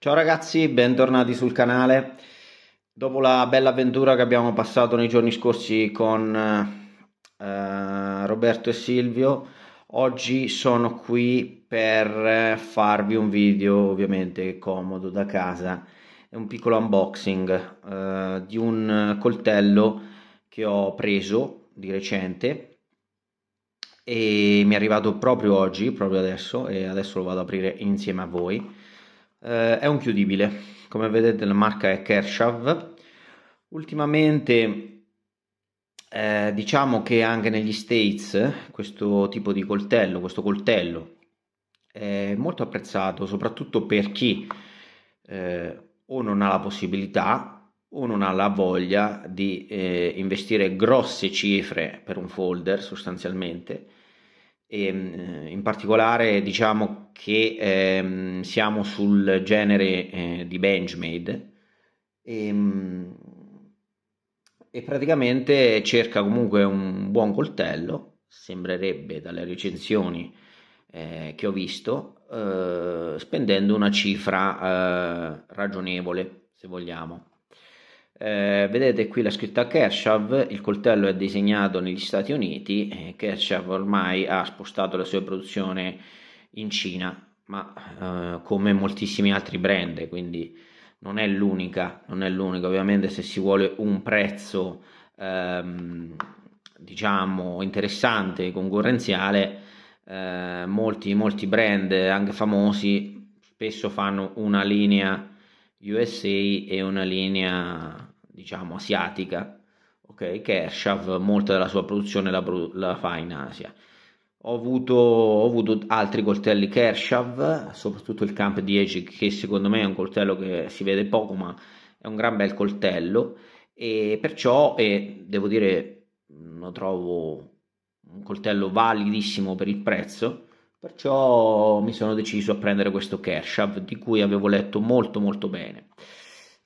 Ciao ragazzi, bentornati sul canale. Dopo la bella avventura che abbiamo passato nei giorni scorsi con eh, Roberto e Silvio, oggi sono qui per farvi un video ovviamente comodo da casa, è un piccolo unboxing eh, di un coltello che ho preso di recente e mi è arrivato proprio oggi, proprio adesso e adesso lo vado ad aprire insieme a voi eh, è un chiudibile, come vedete la marca è Kershav, ultimamente eh, diciamo che anche negli States questo tipo di coltello, questo coltello è molto apprezzato soprattutto per chi eh, o non ha la possibilità o non ha la voglia di eh, investire grosse cifre per un folder sostanzialmente e, eh, in particolare diciamo che ehm, siamo sul genere eh, di Benchmade e, ehm, e, praticamente cerca comunque un buon coltello, sembrerebbe dalle recensioni eh, che ho visto, eh, spendendo una cifra eh, ragionevole se vogliamo. Eh, vedete qui la scritta Kershaw, il coltello è disegnato negli Stati Uniti, eh, Kershaw ormai ha spostato la sua produzione in Cina, ma eh, come moltissimi altri brand, quindi non è l'unica, non è l'unica, ovviamente se si vuole un prezzo ehm, diciamo interessante, concorrenziale, eh, molti, molti brand anche famosi spesso fanno una linea USA e una linea diciamo, asiatica, ok? Kershaw molta della sua produzione la, la fa in Asia. Ho avuto, ho avuto, altri coltelli Kershaw, soprattutto il Camp 10, che secondo me è un coltello che si vede poco, ma è un gran bel coltello. E perciò, eh, devo dire, lo trovo un coltello validissimo per il prezzo. Perciò mi sono deciso a prendere questo Kershaw, di cui avevo letto molto molto bene.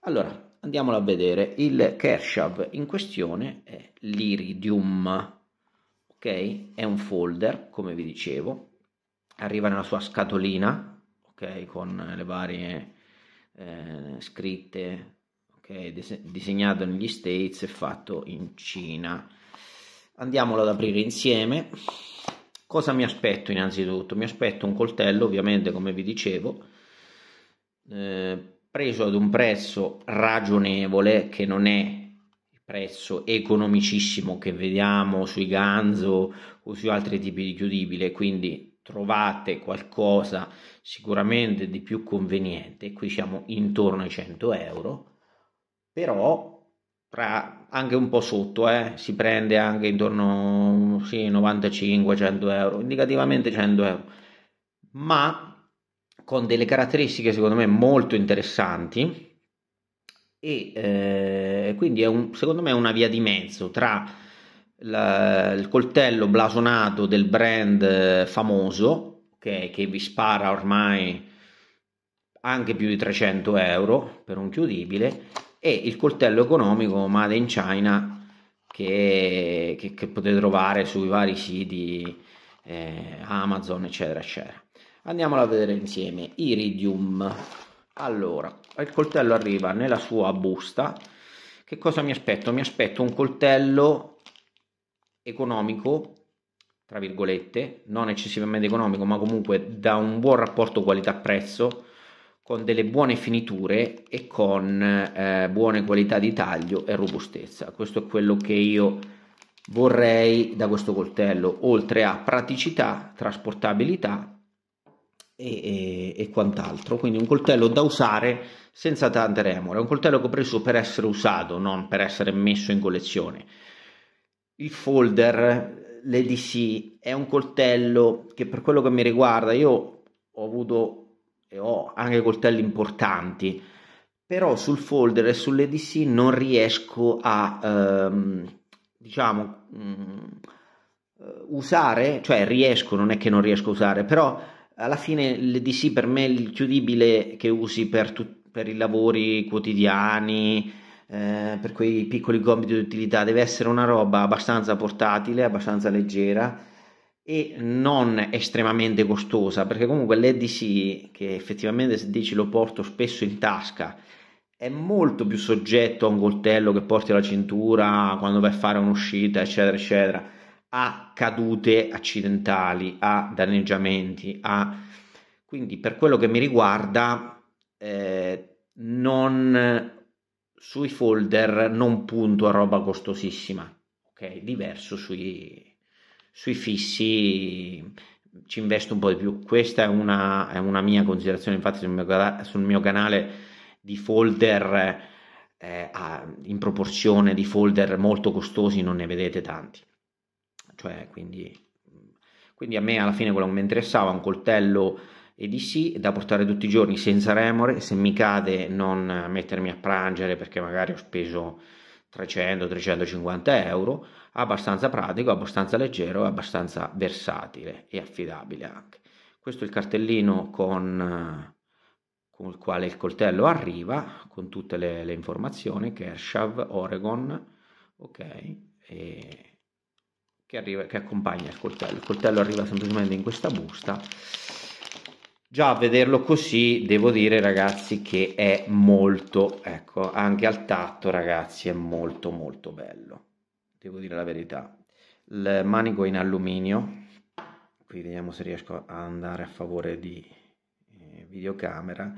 Allora, andiamolo a vedere. Il Kershav in questione è l'Iridium, ok? È un folder, come vi dicevo, arriva nella sua scatolina, ok? Con le varie eh, scritte, ok? Dis- disegnato negli States e fatto in Cina. Andiamolo ad aprire insieme. Cosa mi aspetto innanzitutto? Mi aspetto un coltello, ovviamente, come vi dicevo. Eh, preso ad un prezzo ragionevole che non è il prezzo economicissimo che vediamo sui Ganzo o su altri tipi di chiudibile, quindi trovate qualcosa sicuramente di più conveniente, qui siamo intorno ai 100 euro, però tra, anche un po' sotto, eh, si prende anche intorno sì, 95-100 euro, indicativamente 100 euro, ma con delle caratteristiche secondo me molto interessanti e eh, quindi è un, secondo me una via di mezzo tra la, il coltello blasonato del brand eh, famoso okay, che vi spara ormai anche più di 300 euro per un chiudibile e il coltello economico Made in China che, che, che potete trovare sui vari siti eh, Amazon eccetera eccetera Andiamola a vedere insieme. Iridium. Allora, il coltello arriva nella sua busta. Che cosa mi aspetto? Mi aspetto un coltello economico, tra virgolette, non eccessivamente economico, ma comunque da un buon rapporto qualità-prezzo, con delle buone finiture e con eh, buone qualità di taglio e robustezza. Questo è quello che io vorrei da questo coltello, oltre a praticità, trasportabilità e, e, e quant'altro. Quindi un coltello da usare senza tante remore, un coltello che ho preso per essere usato, non per essere messo in collezione. Il folder, l'EDC, è un coltello che per quello che mi riguarda, io ho avuto e ho anche coltelli importanti, però sul folder e sull'EDC non riesco a, ehm, diciamo, mh, mm, eh, usare, cioè riesco, non è che non riesco a usare, però alla fine l'EDC per me è il chiudibile che usi per, tu- per i lavori quotidiani, eh, per quei piccoli compiti di utilità, deve essere una roba abbastanza portatile, abbastanza leggera e non estremamente costosa, perché comunque l'EDC, che effettivamente se dici lo porto spesso in tasca, è molto più soggetto a un coltello che porti alla cintura quando vai a fare un'uscita, eccetera, eccetera a cadute accidentali, a danneggiamenti, a... quindi per quello che mi riguarda eh, non sui folder non punto a roba costosissima, ok? Diverso sui, sui fissi ci investo un po' di più. Questa è una, è una mia considerazione, infatti sul mio, sul mio canale di folder eh, in proporzione di folder molto costosi non ne vedete tanti cioè quindi, quindi a me alla fine quello che mi interessava un coltello EDC da portare tutti i giorni senza remore, se mi cade non mettermi a prangere perché magari ho speso 300-350 euro, abbastanza pratico, abbastanza leggero, abbastanza versatile e affidabile anche. Questo è il cartellino con, con il quale il coltello arriva, con tutte le, le informazioni, Kershaw, Oregon, ok, e che, arriva, che accompagna il coltello. Il coltello arriva semplicemente in questa busta. Già a vederlo così devo dire ragazzi che è molto, ecco, anche al tatto ragazzi è molto molto bello. Devo dire la verità. Il manico è in alluminio. Qui vediamo se riesco a andare a favore di eh, videocamera.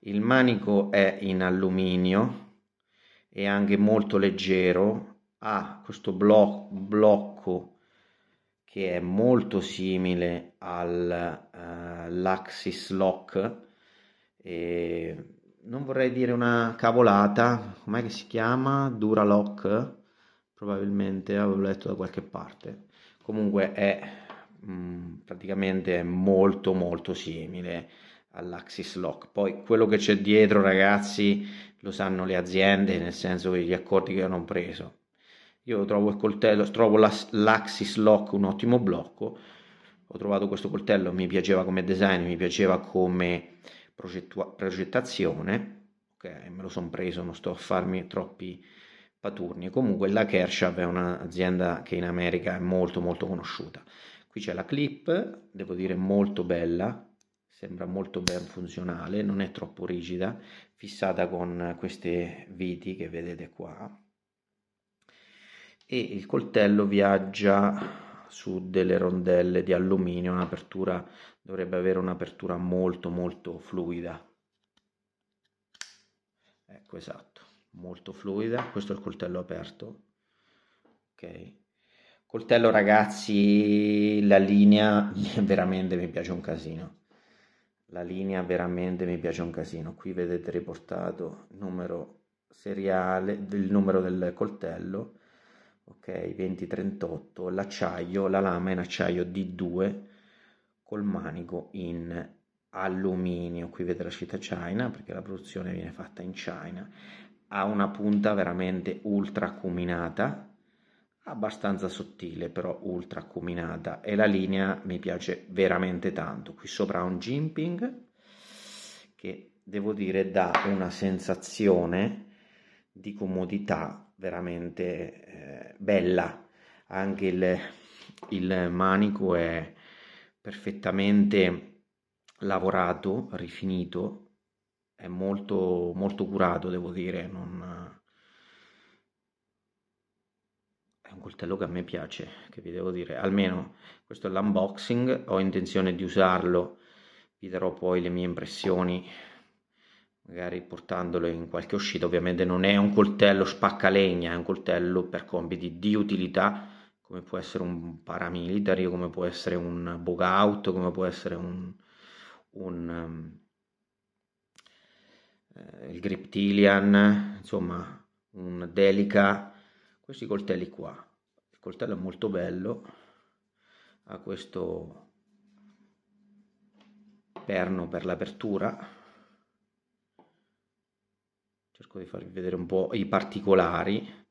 Il manico è in alluminio è anche molto leggero ha questo blo blocco che è molto simile all'Axis eh, uh, Lock e non vorrei dire una cavolata com'è che si chiama? Duralock probabilmente avevo letto da qualche parte comunque è mh, mm, praticamente molto molto simile all'Axis Lock poi quello che c'è dietro ragazzi lo sanno le aziende nel senso che gli accordi che hanno preso io trovo il coltello, trovo l'Axis Lock un ottimo blocco. Ho trovato questo coltello, mi piaceva come design, mi piaceva come progettazione. Ok, me lo sono preso, non sto a farmi troppi paturni. Comunque la Kershaw è un'azienda che in America è molto molto conosciuta. Qui c'è la clip, devo dire molto bella, sembra molto ben funzionale, non è troppo rigida, fissata con queste viti che vedete qua e il coltello viaggia su delle rondelle di alluminio, un'apertura dovrebbe avere un'apertura molto molto fluida. Ecco esatto, molto fluida, questo è il coltello aperto. Ok. Coltello ragazzi, la linea veramente mi piace un casino. La linea veramente mi piace un casino. Qui vedete riportato numero seriale, il numero del coltello ok 2038 l'acciaio la lama in acciaio D2 col manico in alluminio qui vede la scritta China perché la produzione viene fatta in China ha una punta veramente ultra acuminata abbastanza sottile però ultra acuminata e la linea mi piace veramente tanto qui sopra ha un jimping che devo dire dà una sensazione di comodità veramente eh, bella. Anche il, il manico è perfettamente lavorato, rifinito, è molto, molto curato, devo dire. Non... È un coltello che a me piace, che vi devo dire. Almeno questo è l'unboxing, ho intenzione di usarlo, vi darò poi le mie impressioni magari portandolo in qualche uscita. Ovviamente non è un coltello spaccalegna, è un coltello per compiti di utilità, come può essere un paramilitary, come può essere un bug out, come può essere un, un um, eh, il Griptilian, insomma un Delica, questi coltelli qua. Il coltello è molto bello, ha questo perno per l'apertura cerco di farvi vedere un po' i particolari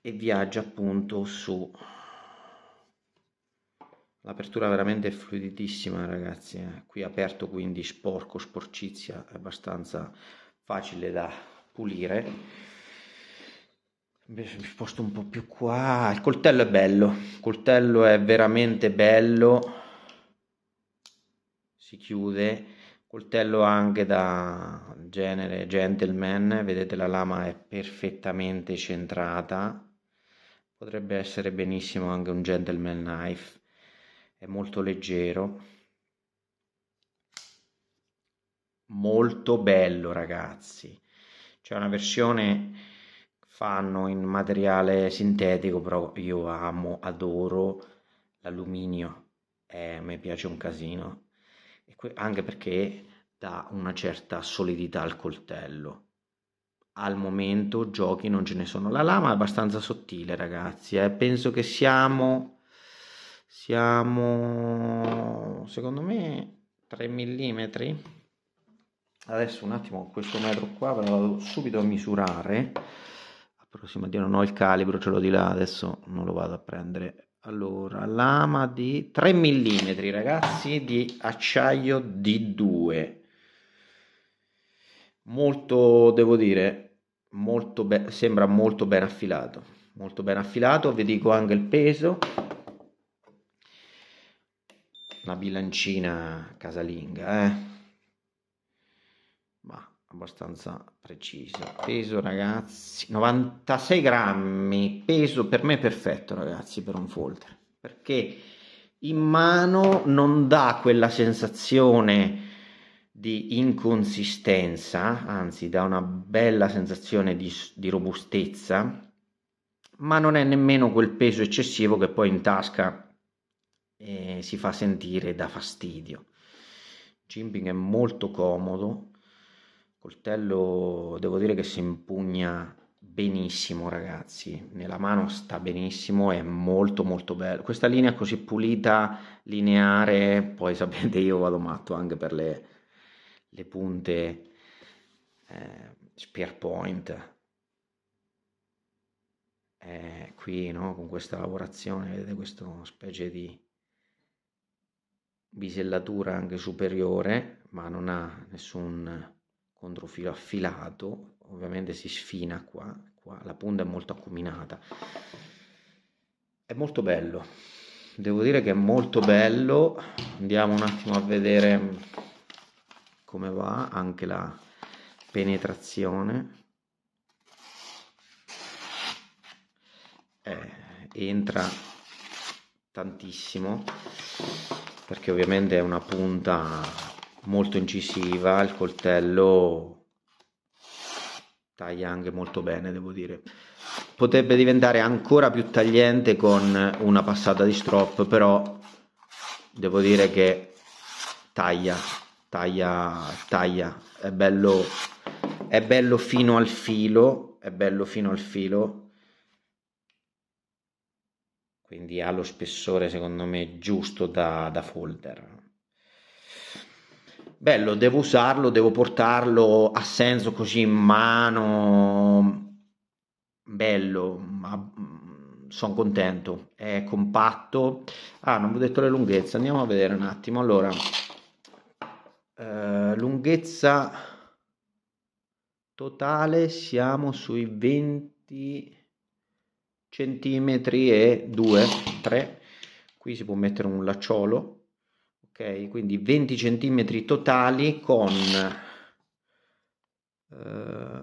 e viaggia appunto su l'apertura veramente è fluidissima ragazzi eh. qui aperto quindi sporco sporcizia è abbastanza facile da pulire mi sposto un po' più qua il coltello è bello il coltello è veramente bello si chiude coltello anche da genere gentleman vedete la lama è perfettamente centrata potrebbe essere benissimo anche un gentleman knife è molto leggero molto bello ragazzi c'è una versione fanno in materiale sintetico però io amo adoro l'alluminio eh, mi piace un casino anche perché dà una certa solidità al coltello. Al momento giochi non ce ne sono. La lama è abbastanza sottile, ragazzi. Eh. Penso che siamo. Siamo. Secondo me 3 mm. Adesso un attimo, questo metro qua ve lo vado subito a misurare. Approssimativo, non ho il calibro, ce l'ho di là. Adesso non lo vado a prendere allora, lama di 3 mm, ragazzi, di acciaio D2. Molto, devo dire, molto sembra molto ben affilato. Molto ben affilato, vi dico anche il peso. La bilancina casalinga, eh abbastanza precisa. Peso ragazzi, 96 grammi, peso per me perfetto ragazzi per un folder, perché in mano non dà quella sensazione di inconsistenza, anzi dà una bella sensazione di, di robustezza, ma non è nemmeno quel peso eccessivo che poi in tasca eh, si fa sentire da fastidio. Jimping è molto comodo, coltello devo dire che si impugna benissimo ragazzi nella mano sta benissimo è molto molto bello questa linea così pulita lineare poi sapete io vado matto anche per le, le punte eh, spear point eh, qui no, con questa lavorazione vedete questa specie di bisellatura anche superiore ma non ha nessun controfilo affilato, ovviamente si sfina qua, qua la punta è molto acuminata. È molto bello, devo dire che è molto bello. Andiamo un attimo a vedere come va anche la penetrazione. Eh, entra tantissimo perché ovviamente è una punta molto incisiva, il coltello taglia anche molto bene, devo dire. Potrebbe diventare ancora più tagliente con una passata di strop, però devo dire che taglia, taglia, taglia. È bello, è bello fino al filo, è bello fino al filo. Quindi ha lo spessore secondo me giusto da, da folder bello, devo usarlo, devo portarlo a senso così in mano, bello, ma mm, sono contento, è compatto. Ah, non vi ho detto la lunghezza, andiamo a vedere un attimo. Allora, eh, lunghezza totale siamo sui 20 centimetri e 2, 3. Qui si può mettere un lacciolo ok? Quindi 20 centimetri totali con eh,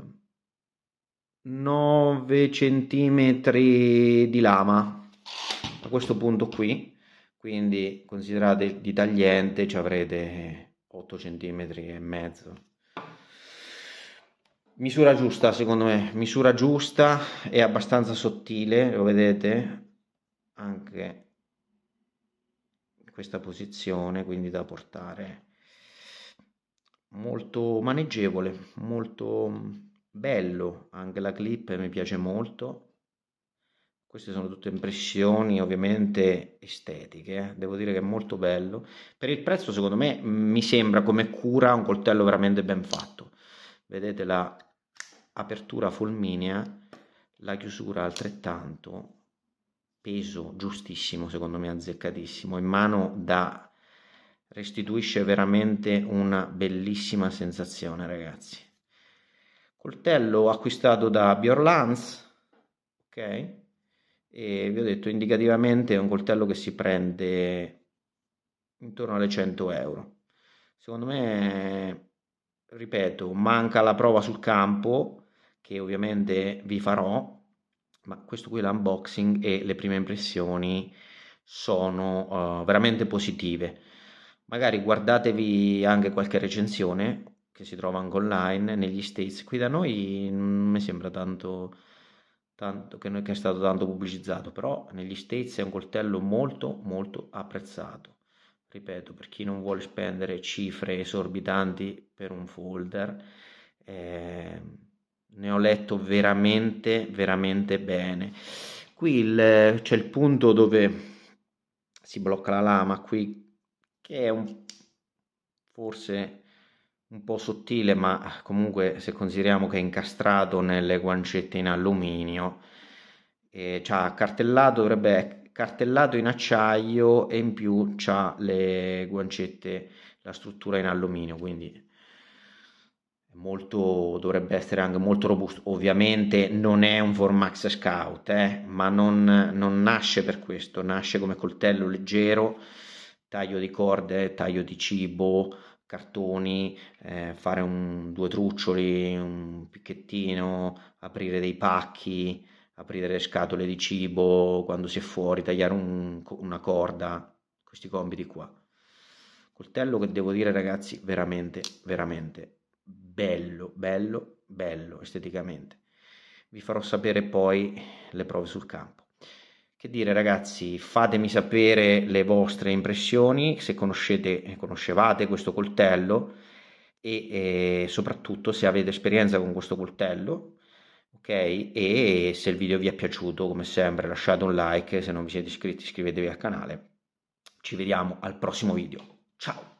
9 centimetri di lama a questo punto qui quindi considerate di tagliente ci avrete 8 centimetri e mezzo misura giusta secondo me misura giusta è abbastanza sottile lo vedete anche questa posizione quindi da portare molto maneggevole molto bello anche la clip mi piace molto queste sono tutte impressioni ovviamente estetiche, eh? devo dire che è molto bello. Per il prezzo secondo me mi sembra come cura un coltello veramente ben fatto. Vedete la apertura fulminea, la chiusura altrettanto, peso giustissimo, secondo me azzeccatissimo, in mano da restituisce veramente una bellissima sensazione, ragazzi. Coltello acquistato da Bjorlans, ok? E vi ho detto indicativamente è un coltello che si prende intorno alle 100 euro. Secondo me, ripeto, manca la prova sul campo che ovviamente vi farò ma questo qui è l'unboxing e le prime impressioni sono uh, veramente positive. Magari guardatevi anche qualche recensione che si trova anche online negli States. Qui da noi non mi sembra tanto, tanto che, non è stato tanto pubblicizzato, però negli States è un coltello molto molto apprezzato. Ripeto, per chi non vuole spendere cifre esorbitanti per un folder. Eh, ne ho letto veramente, veramente bene. Qui il, c'è il punto dove si blocca la lama, qui che è un, forse un po' sottile, ma comunque se consideriamo che è incastrato nelle guancette in alluminio, e c'ha cartellato, dovrebbe cartellato in acciaio e in più c'ha le guancette, la struttura in alluminio, quindi molto, dovrebbe essere anche molto robusto. Ovviamente non è un Formax Scout, eh, ma non, non, nasce per questo, nasce come coltello leggero, taglio di corde, taglio di cibo, cartoni, eh, fare un, due truccioli, un picchettino, aprire dei pacchi, aprire le scatole di cibo quando si è fuori, tagliare un, una corda, questi compiti qua. Coltello che devo dire ragazzi veramente, veramente bello, bello, bello esteticamente. Vi farò sapere poi le prove sul campo. Che dire ragazzi, fatemi sapere le vostre impressioni, se conoscete, conoscevate questo coltello e, e soprattutto se avete esperienza con questo coltello, ok? E se il video vi è piaciuto, come sempre, lasciate un like, se non vi siete iscritti iscrivetevi al canale. Ci vediamo al prossimo video. Ciao!